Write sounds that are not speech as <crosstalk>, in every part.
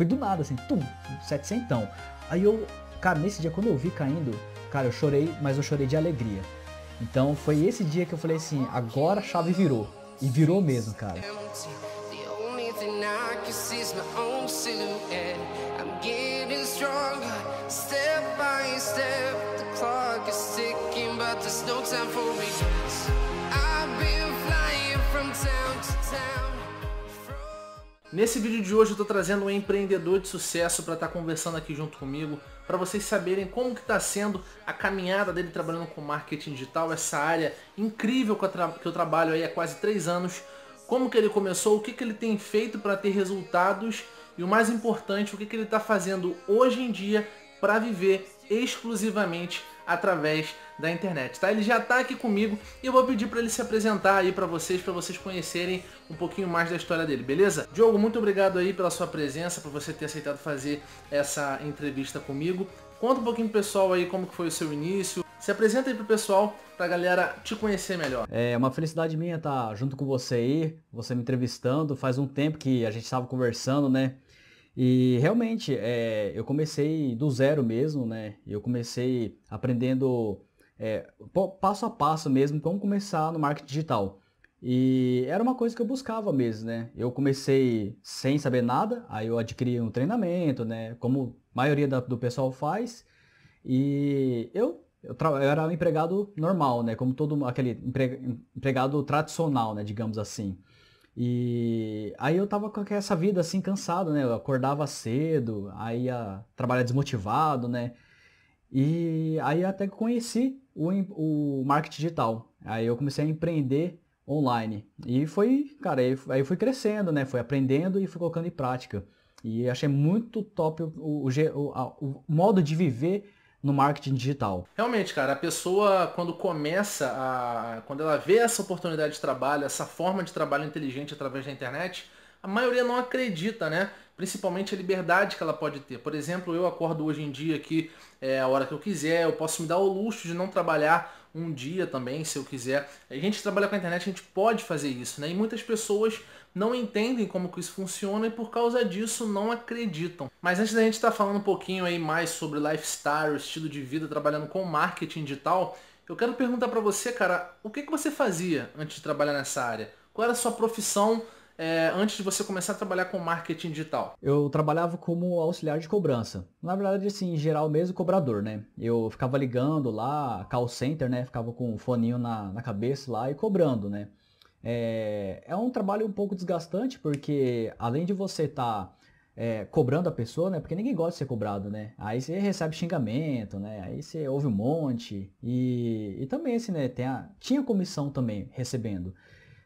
Foi do nada, assim, tum, setecentão. Aí eu, cara, nesse dia, quando eu vi caindo, cara, eu chorei, mas eu chorei de alegria. Então foi esse dia que eu falei assim: agora a chave virou. E virou mesmo, cara. Step by step, the clock is ticking, but there's no time for me. Nesse vídeo de hoje eu estou trazendo um empreendedor de sucesso para estar tá conversando aqui junto comigo, para vocês saberem como que está sendo a caminhada dele trabalhando com marketing digital, essa área incrível que eu, tra que eu trabalho aí há quase 3 anos, como que ele começou, o que, que ele tem feito para ter resultados e o mais importante, o que, que ele está fazendo hoje em dia para viver exclusivamente através da internet, tá? Ele já tá aqui comigo e eu vou pedir para ele se apresentar aí para vocês, para vocês conhecerem um pouquinho mais da história dele, beleza? Diogo, muito obrigado aí pela sua presença, por você ter aceitado fazer essa entrevista comigo. Conta um pouquinho pro pessoal aí como que foi o seu início. Se apresenta aí pro pessoal, pra galera te conhecer melhor. É uma felicidade minha estar tá junto com você aí, você me entrevistando. Faz um tempo que a gente estava conversando, né? E realmente, é, eu comecei do zero mesmo, né? Eu comecei aprendendo é, passo a passo mesmo, como começar no marketing digital. E era uma coisa que eu buscava mesmo, né? Eu comecei sem saber nada, aí eu adquiri um treinamento, né? Como a maioria da, do pessoal faz. E eu, eu, eu, era um empregado normal, né? Como todo aquele empre, empregado tradicional, né? Digamos assim. E aí eu tava com essa vida assim, cansado, né? Eu acordava cedo, aí ia trabalhar desmotivado, né? E aí até que conheci o, o marketing digital. Aí eu comecei a empreender online. E foi, cara, aí, aí fui crescendo, né? Fui aprendendo e fui colocando em prática. E achei muito top o, o, o, a, o modo de viver no marketing digital. Realmente, cara, a pessoa quando começa a. quando ela vê essa oportunidade de trabalho, essa forma de trabalho inteligente através da internet, a maioria não acredita, né? principalmente a liberdade que ela pode ter. Por exemplo, eu acordo hoje em dia aqui é, a hora que eu quiser, eu posso me dar o luxo de não trabalhar um dia também, se eu quiser. A gente trabalha com a internet, a gente pode fazer isso, né? E muitas pessoas não entendem como que isso funciona e por causa disso não acreditam. Mas antes da gente estar tá falando um pouquinho aí mais sobre lifestyle, estilo de vida, trabalhando com marketing digital, eu quero perguntar para você, cara, o que, que você fazia antes de trabalhar nessa área? Qual era a sua profissão? é, antes de você começar a trabalhar com marketing digital? Eu trabalhava como auxiliar de cobrança. Na verdade, assim, em geral mesmo, cobrador, né? Eu ficava ligando lá, call center, né? Ficava com o um foninho na, na cabeça lá e cobrando, né? É, é um trabalho um pouco desgastante, porque além de você estar... Tá é, cobrando a pessoa, né? Porque ninguém gosta de ser cobrado, né? Aí você recebe xingamento, né? Aí você ouve um monte. E, e também, assim, né? Tem a, tinha comissão também recebendo.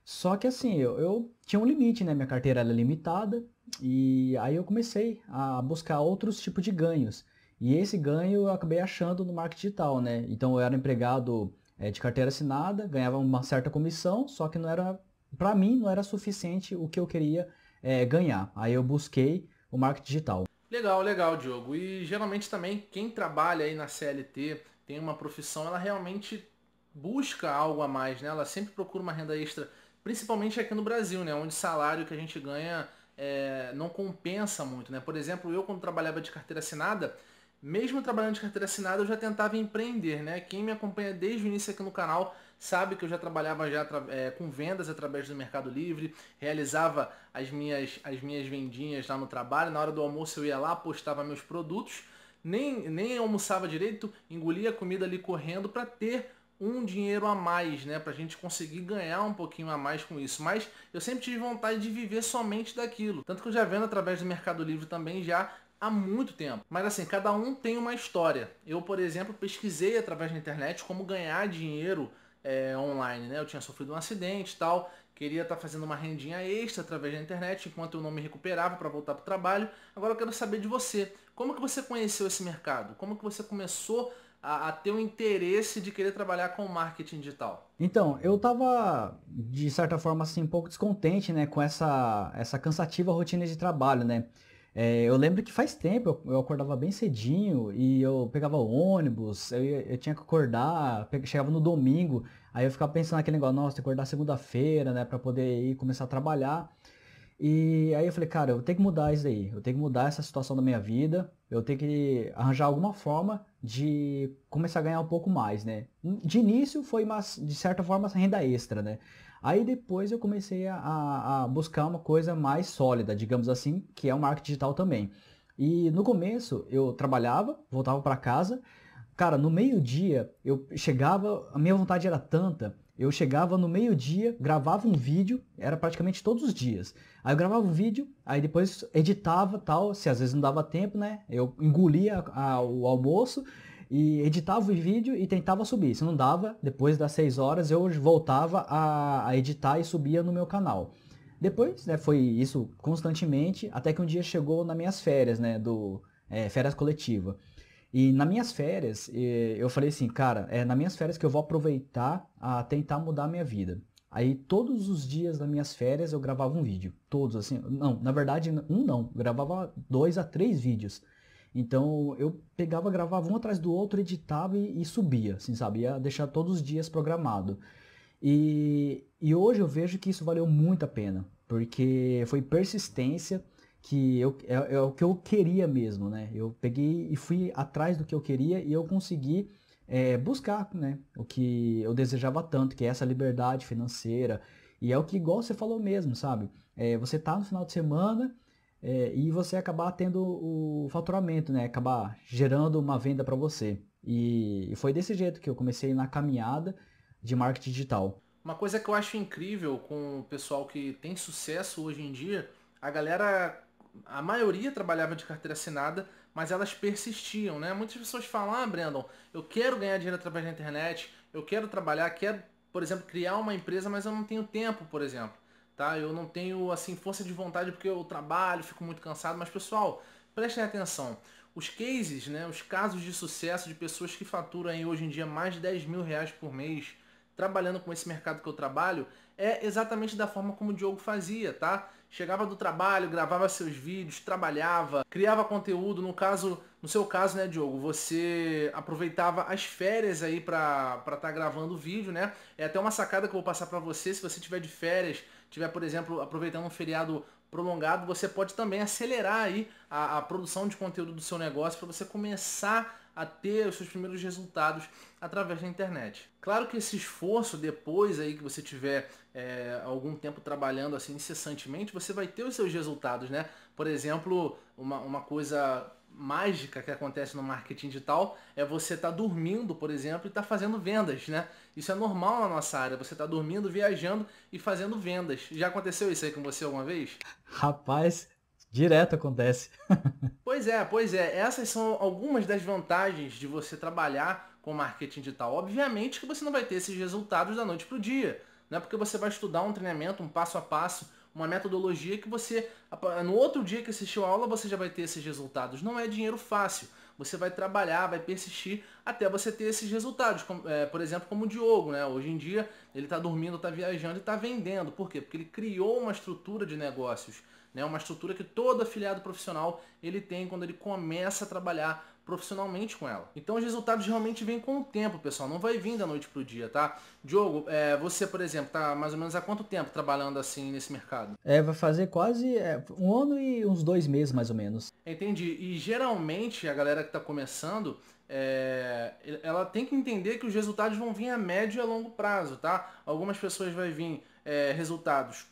Só que assim, eu, eu tinha um limite, né? Minha carteira era limitada e aí eu comecei a buscar outros tipos de ganhos. E esse ganho eu acabei achando no marketing digital, né? Então eu era empregado é, de carteira assinada, ganhava uma certa comissão, só que não era, para mim, não era suficiente o que eu queria é, ganhar. Aí eu busquei o marketing digital. Legal, legal, Diogo. E geralmente também quem trabalha aí na CLT, tem uma profissão, ela realmente busca algo a mais, né? Ela sempre procura uma renda extra principalmente aqui no Brasil, né? Onde o salário que a gente ganha é, não compensa muito, né? Por exemplo, eu quando trabalhava de carteira assinada, mesmo trabalhando de carteira assinada, eu já tentava empreender, né? Quem me acompanha desde o início aqui no canal sabe que eu já trabalhava já é, com vendas através do Mercado Livre, realizava as minhas, as minhas vendinhas lá no trabalho, na hora do almoço eu ia lá, postava meus produtos, nem, nem almoçava direito, engolia a comida ali correndo para ter um dinheiro a mais, né? Pra gente conseguir ganhar um pouquinho a mais com isso. Mas eu sempre tive vontade de viver somente daquilo. Tanto que eu já vendo através do Mercado Livre também já há muito tempo. Mas assim, cada um tem uma história. Eu, por exemplo, pesquisei através da internet como ganhar dinheiro é, online, né? Eu tinha sofrido um acidente e tal, queria estar tá fazendo uma rendinha extra através da internet enquanto eu não me recuperava para voltar para o trabalho. Agora eu quero saber de você. Como que você conheceu esse mercado? Como que você começou a, a ter o um interesse de querer trabalhar com marketing digital? Então, eu estava de certa forma, assim, um pouco descontente, né, com essa, essa cansativa rotina de trabalho, né? É, eu lembro que faz tempo, eu, eu, acordava bem cedinho e eu pegava ônibus, eu, eu tinha que acordar, chegava no domingo, aí eu ficava pensando naquele negócio, nossa, tem que acordar segunda-feira, né, para poder ir começar a trabalhar. E aí eu falei, cara, eu tenho que mudar isso daí, eu tenho que mudar essa situação da minha vida, eu tenho que arranjar alguma forma de começar a ganhar um pouco mais, né? De início foi, mas, de certa forma, renda extra, né? Aí depois eu comecei a, a buscar uma coisa mais sólida, digamos assim, que é o marketing digital também. E no começo eu trabalhava, voltava para casa, cara, no meio-dia eu chegava, a minha vontade era tanta eu chegava no meio-dia, gravava um vídeo, era praticamente todos os dias. Aí eu gravava o um vídeo, aí depois editava tal, se às vezes não dava tempo, né? Eu engolia a, o almoço e editava o vídeo e tentava subir. Se não dava, depois das 6 horas eu voltava a, a editar e subia no meu canal. Depois, né, foi isso constantemente, até que um dia chegou nas minhas férias, né, do é, férias coletiva. E nas minhas férias, eh, eu falei assim, cara, é nas minhas férias que eu vou aproveitar a tentar mudar a minha vida. Aí todos os dias das minhas férias eu gravava um vídeo. Todos, assim. Não, na verdade, um não. gravava dois a três vídeos. Então eu pegava, gravava um atrás do outro, editava e, e subia, assim, sabe? Ia deixar todos os dias programado. E, e hoje eu vejo que isso valeu muito a pena, porque foi persistência que eu, é, é, o que eu queria mesmo, né? Eu peguei e fui atrás do que eu queria e eu consegui é, buscar, né? O que eu desejava tanto, que é essa liberdade financeira. E é o que, igual você falou mesmo, sabe? É, você tá no final de semana é, e você acabar tendo o faturamento, né? Acabar gerando uma venda para você. E, e foi desse jeito que eu comecei na caminhada de marketing digital. Uma coisa que eu acho incrível com o pessoal que tem sucesso hoje em dia, a galera a maioria trabalhava de carteira assinada, mas elas persistiam, né? Muitas pessoas falam, ah, Brandon, eu quero ganhar dinheiro através da internet, eu quero trabalhar, quero, por exemplo, criar uma empresa, mas eu não tenho tempo, por exemplo, tá? Eu não tenho, assim, força de vontade porque eu trabalho, fico muito cansado, mas, pessoal, prestem atenção. Os cases, né, os casos de sucesso de pessoas que faturam aí, hoje em dia mais de 10 mil reais por mês, trabalhando com esse mercado que eu trabalho, é exatamente da forma como o Diogo fazia, tá? chegava do trabalho, gravava seus vídeos, trabalhava, criava conteúdo. No caso, no seu caso, né, Diogo, você aproveitava as férias aí para estar tá gravando o vídeo, né? É até uma sacada que eu vou passar para você, se você tiver de férias, tiver, por exemplo, aproveitando um feriado prolongado, você pode também acelerar aí a, a produção de conteúdo do seu negócio para você começar a ter os seus primeiros resultados através da internet. Claro que esse esforço depois aí que você tiver é, algum tempo trabalhando assim incessantemente, você vai ter os seus resultados, né? Por exemplo, uma, uma coisa mágica que acontece no marketing digital é você estar tá dormindo, por exemplo, e estar tá fazendo vendas, né? Isso é normal na nossa área, você está dormindo, viajando e fazendo vendas. Já aconteceu isso aí com você alguma vez? Rapaz, direto acontece. <laughs> pois é, pois é. Essas são algumas das vantagens de você trabalhar com marketing digital. Obviamente que você não vai ter esses resultados da noite pro dia não é porque você vai estudar um treinamento, um passo a passo, uma metodologia que você, no outro dia que assistiu a aula, você já vai ter esses resultados. Não é dinheiro fácil. Você vai trabalhar, vai persistir até você ter esses resultados. É, por exemplo, como o Diogo, né? Hoje em dia, ele está dormindo, está viajando e está vendendo. Por quê? Porque ele criou uma estrutura de negócios né? Uma estrutura que todo afiliado profissional ele tem quando ele começa a trabalhar profissionalmente com ela. Então os resultados realmente vêm com o tempo, pessoal. Não vai vir da noite pro dia, tá? Diogo, é, você, por exemplo, tá mais ou menos há quanto tempo trabalhando assim nesse mercado? É, vai fazer quase é, um ano e uns dois meses, mais ou menos. Entendi. E geralmente a galera que tá começando, é, ela tem que entender que os resultados vão vir a médio e a longo prazo, tá? Algumas pessoas vai vir é, resultados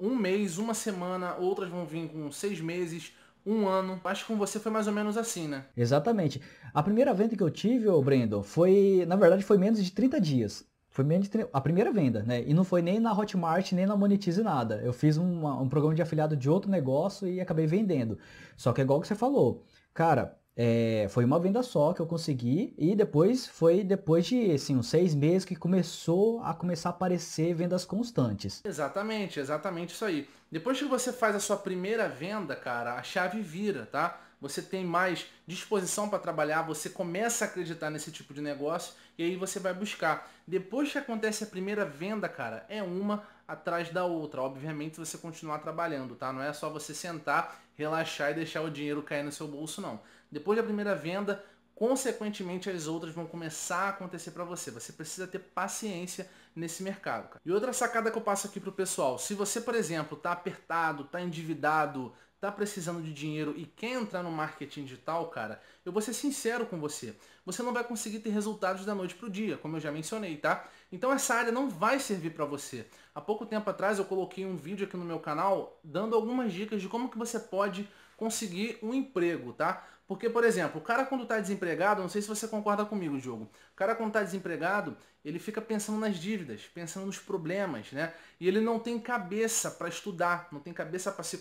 um mês, uma semana, outras vão vir com seis meses, um ano. Acho que com você foi mais ou menos assim, né? Exatamente. A primeira venda que eu tive, ô Brendo, foi, na verdade, foi menos de 30 dias. Foi menos de 30, a primeira venda, né? E não foi nem na Hotmart, nem na Monetize, nada. Eu fiz uma, um programa de afiliado de outro negócio e acabei vendendo. Só que é igual que você falou. Cara, é, foi uma venda só que eu consegui e depois foi depois de assim, uns seis meses que começou a começar a aparecer vendas constantes. Exatamente, exatamente isso aí. Depois que você faz a sua primeira venda, cara, a chave vira, tá? Você tem mais disposição para trabalhar, você começa a acreditar nesse tipo de negócio e aí você vai buscar. Depois que acontece a primeira venda, cara, é uma atrás da outra. Obviamente você continuar trabalhando, tá? Não é só você sentar, relaxar e deixar o dinheiro cair no seu bolso, não. Depois da primeira venda, consequentemente as outras vão começar a acontecer para você. Você precisa ter paciência nesse mercado. Cara. E outra sacada que eu passo aqui pro pessoal, se você, por exemplo, está apertado, está endividado, está precisando de dinheiro e quer entrar no marketing digital, cara, eu vou ser sincero com você. Você não vai conseguir ter resultados da noite pro dia, como eu já mencionei, tá? Então essa área não vai servir para você. Há pouco tempo atrás eu coloquei um vídeo aqui no meu canal dando algumas dicas de como que você pode conseguir um emprego, tá? Porque, por exemplo, o cara quando está desempregado, não sei se você concorda comigo, Diogo, o cara quando está desempregado, ele fica pensando nas dívidas, pensando nos problemas, né? E ele não tem cabeça para estudar, não tem cabeça para se,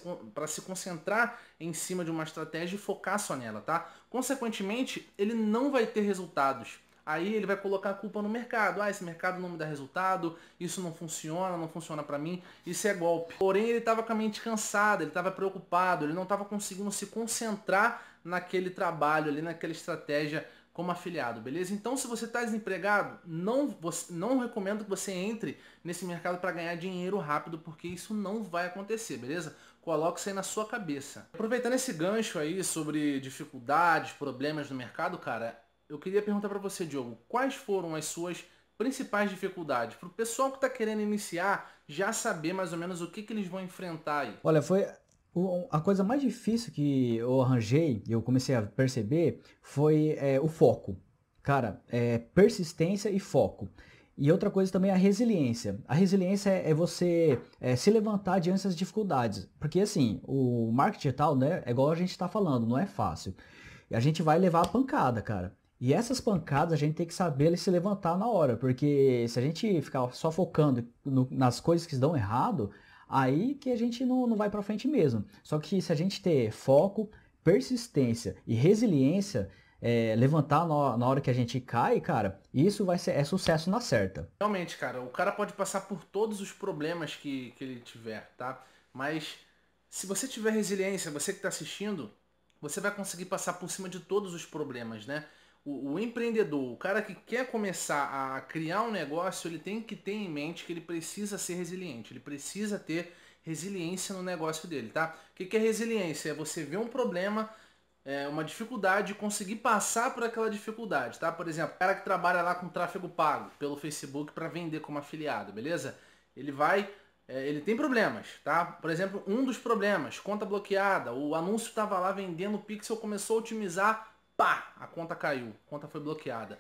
se concentrar em cima de uma estratégia e focar só nela, tá? Consequentemente, ele não vai ter resultados. Aí ele vai colocar a culpa no mercado. Ah, esse mercado não me dá resultado, isso não funciona, não funciona para mim, isso é golpe. Porém, ele estava com a mente cansada, ele estava preocupado, ele não estava conseguindo se concentrar naquele trabalho ali, naquela estratégia como afiliado, beleza? Então, se você está desempregado, não, você, não recomendo que você entre nesse mercado para ganhar dinheiro rápido, porque isso não vai acontecer, beleza? Coloque isso aí na sua cabeça. Aproveitando esse gancho aí sobre dificuldades, problemas no mercado, cara, eu queria perguntar para você, Diogo, quais foram as suas principais dificuldades para o pessoal que está querendo iniciar já saber mais ou menos o que, que eles vão enfrentar aí? Olha, foi a coisa mais difícil que eu arranjei, eu comecei a perceber, foi é, o foco. Cara, é, persistência e foco. E outra coisa também é a resiliência. A resiliência é você é, se levantar diante das dificuldades. Porque assim, o marketing digital, né, é igual a gente está falando, não é fácil. E a gente vai levar a pancada, cara. E essas pancadas a gente tem que saber se levantar na hora. Porque se a gente ficar só focando no, nas coisas que dão errado, aí que a gente não, não vai para frente mesmo. Só que se a gente ter foco, persistência e resiliência, é, levantar na, na hora que a gente cai, cara, isso vai ser é sucesso na certa. Realmente, cara, o cara pode passar por todos os problemas que, que ele tiver, tá? Mas se você tiver resiliência, você que está assistindo, você vai conseguir passar por cima de todos os problemas, né? o, o, empreendedor, o cara que quer começar a criar um negócio, ele tem que ter em mente que ele precisa ser resiliente, ele precisa ter resiliência no negócio dele, tá? O que, que é resiliência? É você ver um problema, é, uma dificuldade e conseguir passar por aquela dificuldade, tá? Por exemplo, o cara que trabalha lá com tráfego pago pelo Facebook para vender como afiliado, beleza? Ele vai é, ele tem problemas, tá? Por exemplo, um dos problemas, conta bloqueada, o anúncio estava lá vendendo, o Pixel começou a otimizar, pá, a conta caiu, a conta foi bloqueada.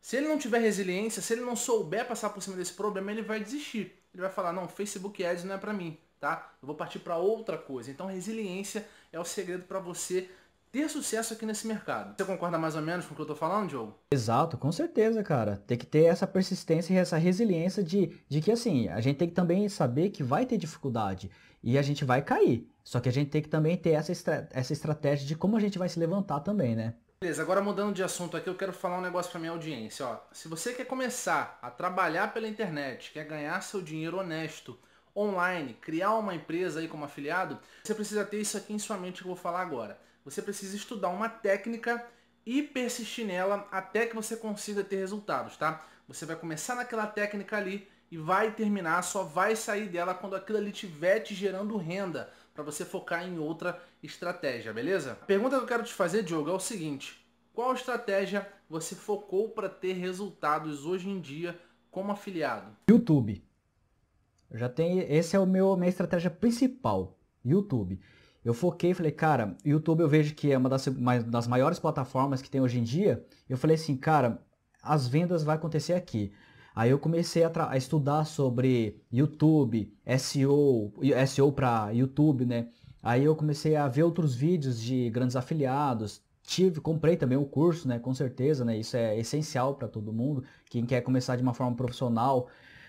Se ele não tiver resiliência, se ele não souber passar por cima desse problema, ele vai desistir. Ele vai falar, não, Facebook Ads não é para mim, tá? Eu vou partir para outra coisa. Então, resiliência é o segredo para você ter sucesso aqui nesse mercado. Você concorda mais ou menos com o que eu tô falando, Diogo? Exato, com certeza, cara. Tem que ter essa persistência e essa resiliência de, de que, assim, a gente tem que também saber que vai ter dificuldade e a gente vai cair. Só que a gente tem que também ter essa, estra essa estratégia de como a gente vai se levantar também, né? Beleza, agora mudando de assunto aqui, eu quero falar um negócio para minha audiência. Ó, se você quer começar a trabalhar pela internet, quer ganhar seu dinheiro honesto online, criar uma empresa aí como afiliado, você precisa ter isso aqui em sua mente que eu vou falar agora. Você precisa estudar uma técnica e persistir nela até que você consiga ter resultados, tá? Você vai começar naquela técnica ali e vai terminar, só vai sair dela quando aquilo ali estiver te gerando renda para você focar em outra estratégia, beleza? A pergunta que eu quero te fazer, Diogo, é o seguinte. Qual estratégia você focou para ter resultados hoje em dia como afiliado? YouTube. já tem, esse é o meu minha estratégia principal, YouTube. Eu foquei, falei, cara, YouTube eu vejo que é uma das, uma das maiores plataformas que tem hoje em dia. Eu falei assim, cara, as vendas vai acontecer aqui. Aí eu comecei a, a estudar sobre YouTube, SEO, SEO para YouTube, né? Aí eu comecei a ver outros vídeos de grandes afiliados. Tive, comprei também o curso, né? Com certeza, né? Isso é essencial para todo mundo, quem quer começar de uma forma profissional.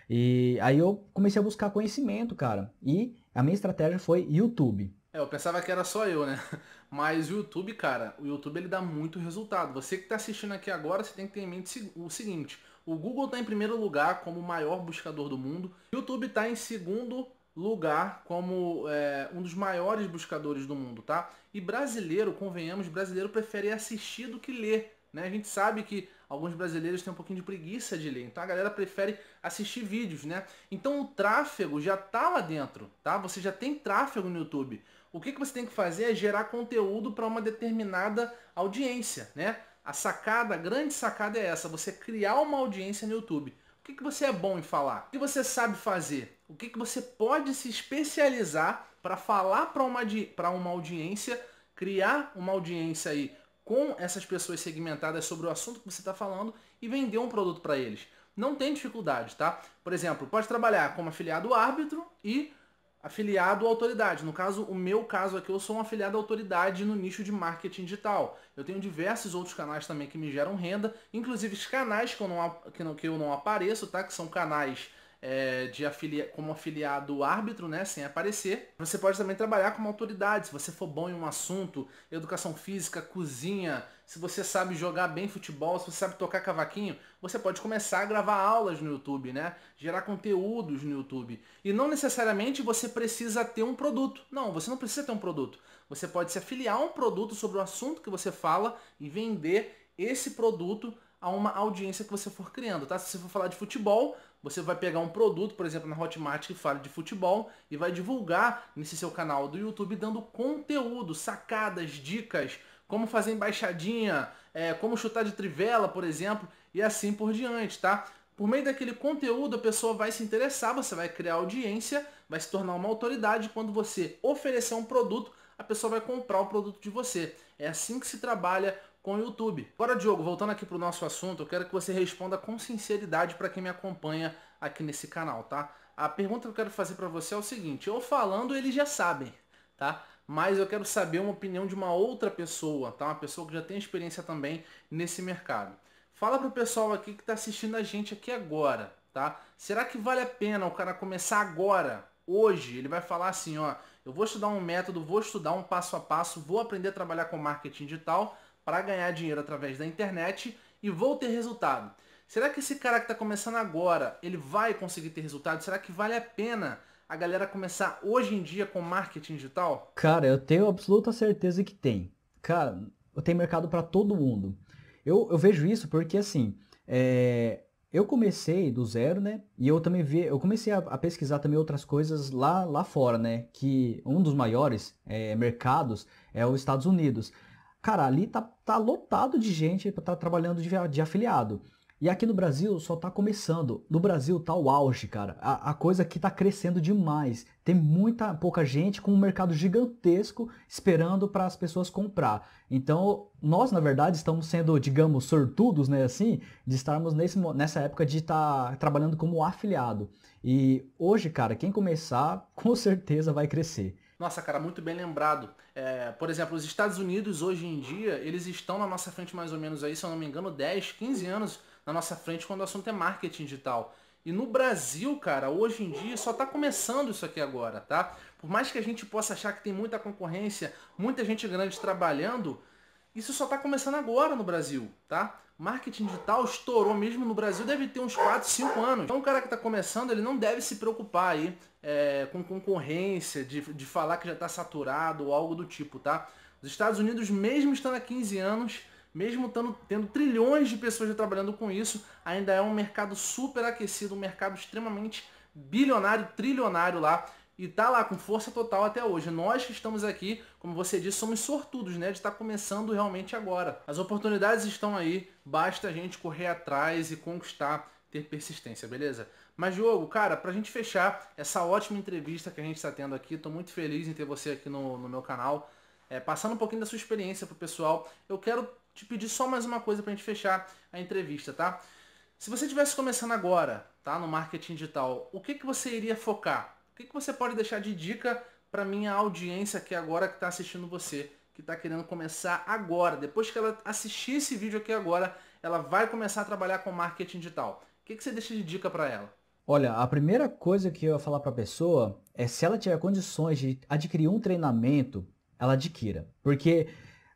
E aí eu comecei a buscar conhecimento, cara. E a minha estratégia foi YouTube. É, eu pensava que era só eu, né? <laughs> Mas o YouTube, cara, o YouTube ele dá muito resultado. Você que está assistindo aqui agora, você tem que ter em mente o seguinte. O Google está em primeiro lugar como o maior buscador do mundo. O YouTube está em segundo lugar como é, um dos maiores buscadores do mundo, tá? E brasileiro, convenhamos, brasileiro prefere assistir do que ler. Né? A gente sabe que alguns brasileiros têm um pouquinho de preguiça de ler, então a galera prefere assistir vídeos, né? Então o tráfego já tá lá dentro, tá? Você já tem tráfego no YouTube. O que, que você tem que fazer é gerar conteúdo para uma determinada audiência, né? A sacada, a grande sacada é essa, você criar uma audiência no YouTube. O que, que você é bom em falar? O que você sabe fazer? O que, que você pode se especializar para falar para uma, para uma audiência, criar uma audiência aí com essas pessoas segmentadas sobre o assunto que você está falando e vender um produto para eles. Não tem dificuldade, tá? Por exemplo, pode trabalhar como afiliado árbitro e afiliado à autoridade. No caso, o meu caso aqui, eu sou um afiliado à autoridade no nicho de marketing digital. Eu tenho diversos outros canais também que me geram renda, inclusive os canais que eu não, que não, que eu não apareço, tá? Que são canais é, de afilia como afiliado árbitro, né, sem aparecer. Você pode também trabalhar como autoridade, se você for bom em um assunto, educação física, cozinha, se você sabe jogar bem futebol, se você sabe tocar cavaquinho, você pode começar a gravar aulas no YouTube, né? Gerar conteúdos no YouTube. E não necessariamente você precisa ter um produto. Não, você não precisa ter um produto. Você pode se afiliar a um produto sobre o assunto que você fala e vender esse produto a uma audiência que você for criando, tá? Se você for falar de futebol, você vai pegar um produto, por exemplo, na Hotmart que fala de futebol e vai divulgar nesse seu canal do YouTube dando conteúdo, sacadas, dicas, como fazer embaixadinha, é, como chutar de trivela, por exemplo, e assim por diante, tá? Por meio daquele conteúdo, a pessoa vai se interessar, você vai criar audiência, vai se tornar uma autoridade. Quando você oferecer um produto, a pessoa vai comprar o produto de você. É assim que se trabalha com o YouTube. Agora, Diogo, voltando aqui para o nosso assunto, eu quero que você responda com sinceridade para quem me acompanha aqui nesse canal, tá? A pergunta que eu quero fazer para você é o seguinte, eu falando, eles já sabem, tá? Mas eu quero saber uma opinião de uma outra pessoa, tá? Uma pessoa que já tem experiência também nesse mercado. Fala pro pessoal aqui que está assistindo a gente aqui agora, tá? Será que vale a pena o cara começar agora, hoje? Ele vai falar assim, ó, eu vou estudar um método, vou estudar um passo a passo, vou aprender a trabalhar com marketing digital, para ganhar dinheiro através da internet e vou ter resultado. Será que esse cara que está começando agora, ele vai conseguir ter resultado? Será que vale a pena a galera começar hoje em dia com marketing digital? Cara, eu tenho absoluta certeza que tem. Cara, eu tenho mercado para todo mundo. Eu, eu vejo isso porque assim, é, eu comecei do zero, né? E eu também vi, eu comecei a, a, pesquisar também outras coisas lá, lá fora, né? Que um dos maiores é, mercados é os Estados Unidos. Cara, ali tá, tá lotado de gente tá trabalhando de, de afiliado. E aqui no Brasil só está começando. No Brasil tá o auge, cara. A, a coisa aqui está crescendo demais. Tem muita pouca gente com um mercado gigantesco esperando para as pessoas comprar. Então, nós, na verdade, estamos sendo, digamos, sortudos, né, assim, de estarmos nesse, nessa época de estar tá trabalhando como afiliado. E hoje, cara, quem começar, <laughs> com certeza vai crescer. Nossa, cara, muito bem lembrado. É, por exemplo, os Estados Unidos hoje em dia, eles estão na nossa frente mais ou menos aí, se eu não me engano, 10, 15 anos na nossa frente quando o assunto é marketing digital. E no Brasil, cara, hoje em dia só está começando isso aqui agora, tá? Por mais que a gente possa achar que tem muita concorrência, muita gente grande trabalhando, isso só está começando agora no Brasil, tá? Marketing digital estourou mesmo no Brasil, deve ter uns 4, 5 anos. Então o cara que está começando, ele não deve se preocupar aí é, com concorrência, de, de falar que já está saturado ou algo do tipo, tá? Os Estados Unidos, mesmo estando há 15 anos, mesmo tendo, tendo trilhões de pessoas já trabalhando com isso, ainda é um mercado super aquecido, um mercado extremamente bilionário, trilionário lá, e tá lá com força total até hoje. Nós que estamos aqui como você disse, somos sortudos, né? De estar tá começando realmente agora. As oportunidades estão aí, basta a gente correr atrás e conquistar, ter persistência, beleza? Mas, Diogo, cara, pra gente fechar essa ótima entrevista que a gente está tendo aqui, tô muito feliz em ter você aqui no, no meu canal. É, passando um pouquinho da sua experiência pro pessoal, eu quero te pedir só mais uma coisa pra gente fechar a entrevista, tá? Se você estivesse começando agora, tá, no marketing digital, o que, que você iria focar? O que, que você pode deixar de dica para minha audiência aqui agora que está assistindo você, que está querendo começar agora. Depois que ela assistir esse vídeo aqui agora, ela vai começar a trabalhar com marketing digital. O que, que você deixa de dica para ela? Olha, a primeira coisa que eu ia falar para a pessoa é se ela tiver condições de adquirir um treinamento, ela adquira. Porque,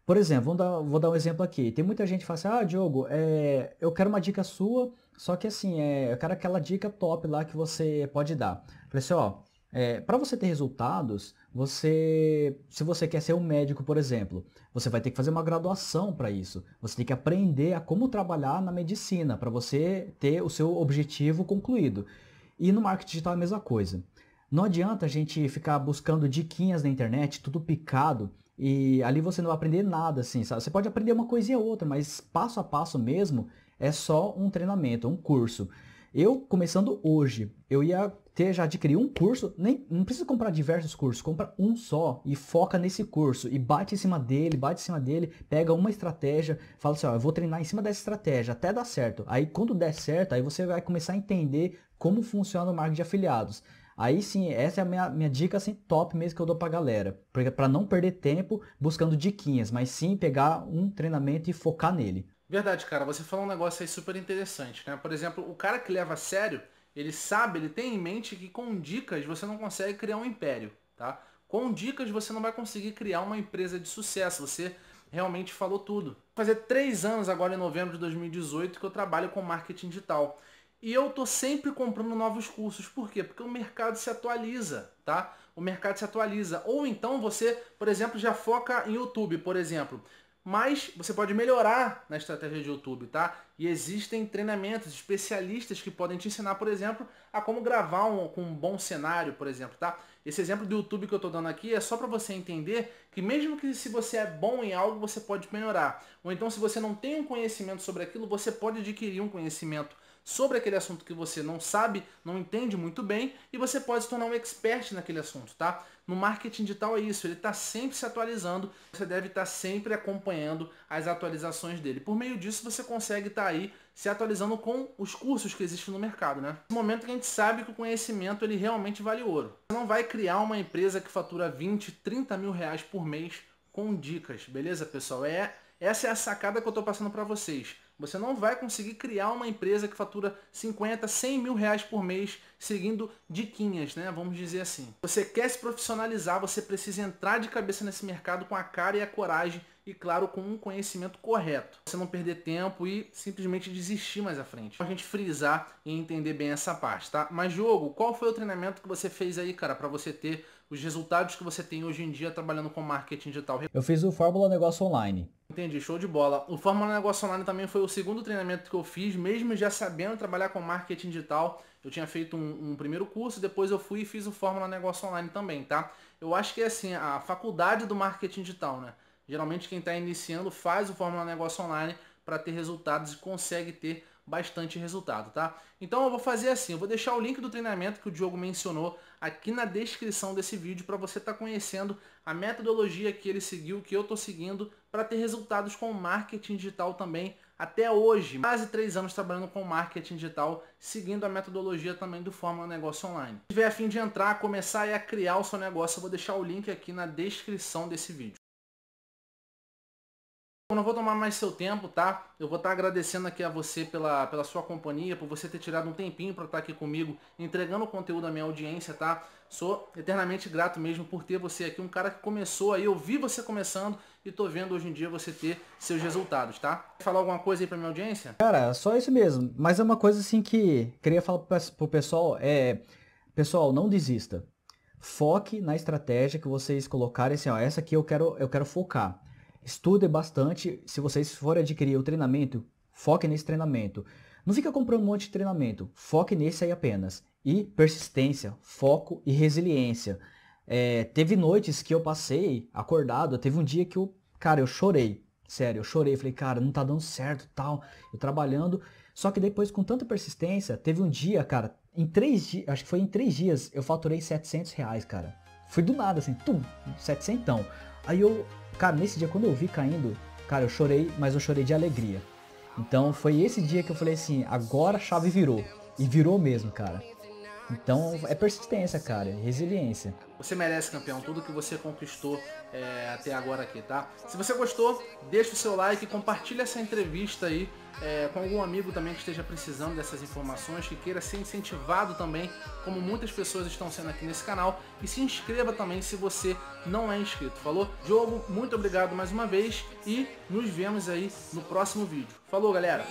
por exemplo, dar, vou dar um exemplo aqui. Tem muita gente que fala assim, ah, Diogo, é, eu quero uma dica sua, só que assim, é, eu quero aquela dica top lá que você pode dar. Eu falei assim, ó, é, para você ter resultados, você, se você quer ser um médico, por exemplo, você vai ter que fazer uma graduação para isso. Você tem que aprender a como trabalhar na medicina para você ter o seu objetivo concluído. E no marketing digital é a mesma coisa. Não adianta a gente ficar buscando diquinhas na internet, tudo picado, e ali você não vai aprender nada, assim, sabe? Você pode aprender uma coisinha ou outra, mas passo a passo mesmo é só um treinamento, um curso. Eu, começando hoje, eu ia ter já adquirido um curso, nem não precisa comprar diversos cursos, compra um só e foca nesse curso e bate em cima dele, bate em cima dele, pega uma estratégia, fala assim, ó, eu vou treinar em cima dessa estratégia até dar certo. Aí quando der certo, aí você vai começar a entender como funciona o marketing de afiliados. Aí sim, essa é a minha, minha dica assim, top mesmo que eu dou pra galera. para não perder tempo buscando diquinhas, mas sim pegar um treinamento e focar nele. Verdade, cara. Você falou um negócio aí super interessante, né? Por exemplo, o cara que leva a sério, ele sabe, ele tem em mente que com dicas você não consegue criar um império, tá? Com dicas você não vai conseguir criar uma empresa de sucesso, você realmente falou tudo. Fazer três anos agora em novembro de 2018 que eu trabalho com marketing digital. E eu tô sempre comprando novos cursos. Por quê? Porque o mercado se atualiza, tá? O mercado se atualiza. Ou então você, por exemplo, já foca em YouTube, por exemplo mas você pode melhorar na estratégia de YouTube, tá? E existem treinamentos, especialistas que podem te ensinar, por exemplo, a como gravar um, com um bom cenário, por exemplo, tá? Esse exemplo do YouTube que eu tô dando aqui é só para você entender que mesmo que se você é bom em algo, você pode melhorar. Ou então se você não tem um conhecimento sobre aquilo, você pode adquirir um conhecimento sobre aquele assunto que você não sabe, não entende muito bem e você pode se tornar um expert naquele assunto, tá? No marketing digital é isso, ele está sempre se atualizando, você deve estar tá sempre acompanhando as atualizações dele. Por meio disso você consegue estar tá aí se atualizando com os cursos que existem no mercado, né? No momento que a gente sabe que o conhecimento ele realmente vale ouro. Você não vai criar uma empresa que fatura 20, 30 mil reais por mês com dicas, beleza pessoal? É, essa é a sacada que eu estou passando para vocês. Você não vai conseguir criar uma empresa que fatura 50, 100 mil reais por mês seguindo diquinhas, né? Vamos dizer assim. Você quer se profissionalizar, você precisa entrar de cabeça nesse mercado com a cara e a coragem e, claro, com um conhecimento correto. Você não perder tempo e simplesmente desistir mais à frente. A gente frisar e entender bem essa parte, tá? Mas, jogo, qual foi o treinamento que você fez aí, cara, para você ter os resultados que você tem hoje em dia trabalhando com marketing digital. Eu fiz o Fórmula Negócio Online. Entendi, show de bola. O Fórmula Negócio Online também foi o segundo treinamento que eu fiz, mesmo já sabendo trabalhar com marketing digital. Eu tinha feito um, um primeiro curso, depois eu fui e fiz o Fórmula Negócio Online também, tá? Eu acho que é assim, a faculdade do marketing digital, né? Geralmente quem está iniciando faz o Fórmula Negócio Online para ter resultados e consegue ter bastante resultado, tá? Então eu vou fazer assim, eu vou deixar o link do treinamento que o Diogo mencionou aqui na descrição desse vídeo para você estar tá conhecendo a metodologia que ele seguiu, que eu estou seguindo, para ter resultados com marketing digital também até hoje. Quase três anos trabalhando com marketing digital, seguindo a metodologia também do Fórmula Negócio Online. Se tiver a fim de entrar, começar a criar o seu negócio, eu vou deixar o link aqui na descrição desse vídeo. Eu não vou tomar mais seu tempo, tá? Eu vou estar tá agradecendo aqui a você pela, pela sua companhia, por você ter tirado um tempinho para estar tá aqui comigo, entregando o conteúdo à minha audiência, tá? Sou eternamente grato mesmo por ter você aqui, um cara que começou aí, eu vi você começando e tô vendo hoje em dia você ter seus resultados, tá? Quer falar alguma coisa aí pra minha audiência? Cara, só isso mesmo, mas é uma coisa assim que queria falar pro pessoal, é... Pessoal, não desista. Foque na estratégia que vocês colocarem assim, ó, essa aqui eu quero, eu quero focar. Estude bastante. Se vocês forem adquirir o treinamento, foque nesse treinamento. Não fica comprando um monte de treinamento. Foque nesse aí apenas. E persistência, foco e resiliência. É, teve noites que eu passei acordado. Teve um dia que eu, cara, eu chorei. Sério, eu chorei. Falei, cara, não tá dando certo tal. Eu trabalhando. Só que depois, com tanta persistência, teve um dia, cara, em três dias, acho que foi em três dias, eu faturei 700 reais, cara. Fui do nada, assim, tum, 700. Aí eu, Cara, nesse dia, quando eu vi caindo, cara, eu chorei, mas eu chorei de alegria. Então foi esse dia que eu falei assim, agora a chave virou. E virou mesmo, cara. Então é persistência, cara, é resiliência. Você merece, campeão, tudo que você conquistou é, até agora aqui, tá? Se você gostou, deixa o seu like, compartilha essa entrevista aí é, com algum amigo também que esteja precisando dessas informações, que queira ser incentivado também, como muitas pessoas estão sendo aqui nesse canal. E se inscreva também se você não é inscrito, falou? Diogo, muito obrigado mais uma vez e nos vemos aí no próximo vídeo. Falou, galera!